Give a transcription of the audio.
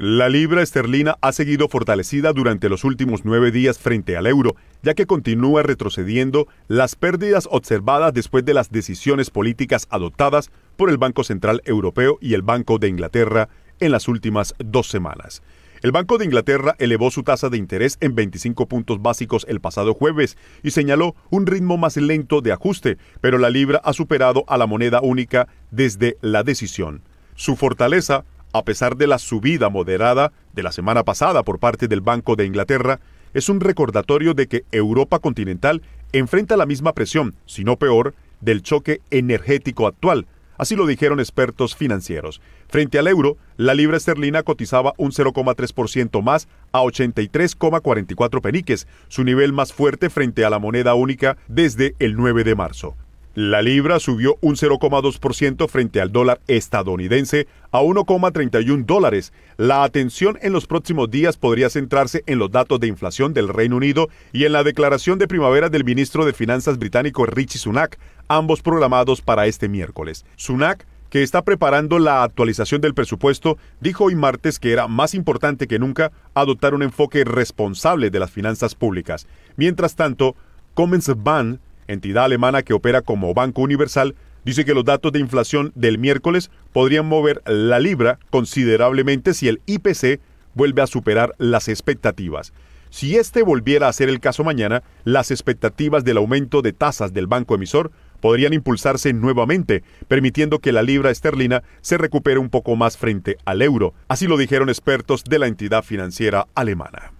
La libra esterlina ha seguido fortalecida durante los últimos nueve días frente al euro, ya que continúa retrocediendo las pérdidas observadas después de las decisiones políticas adoptadas por el Banco Central Europeo y el Banco de Inglaterra en las últimas dos semanas. El Banco de Inglaterra elevó su tasa de interés en 25 puntos básicos el pasado jueves y señaló un ritmo más lento de ajuste, pero la libra ha superado a la moneda única desde la decisión. Su fortaleza a pesar de la subida moderada de la semana pasada por parte del Banco de Inglaterra, es un recordatorio de que Europa continental enfrenta la misma presión, si no peor, del choque energético actual. Así lo dijeron expertos financieros. Frente al euro, la libra esterlina cotizaba un 0,3% más a 83,44 peniques, su nivel más fuerte frente a la moneda única desde el 9 de marzo. La libra subió un 0,2% frente al dólar estadounidense a 1,31 dólares. La atención en los próximos días podría centrarse en los datos de inflación del Reino Unido y en la declaración de primavera del ministro de Finanzas británico Richie Sunak, ambos programados para este miércoles. Sunak que está preparando la actualización del presupuesto, dijo hoy martes que era más importante que nunca adoptar un enfoque responsable de las finanzas públicas. Mientras tanto, Comens Ban, entidad alemana que opera como Banco Universal, dice que los datos de inflación del miércoles podrían mover la libra considerablemente si el IPC vuelve a superar las expectativas. Si este volviera a ser el caso mañana, las expectativas del aumento de tasas del banco emisor podrían impulsarse nuevamente, permitiendo que la libra esterlina se recupere un poco más frente al euro. Así lo dijeron expertos de la entidad financiera alemana.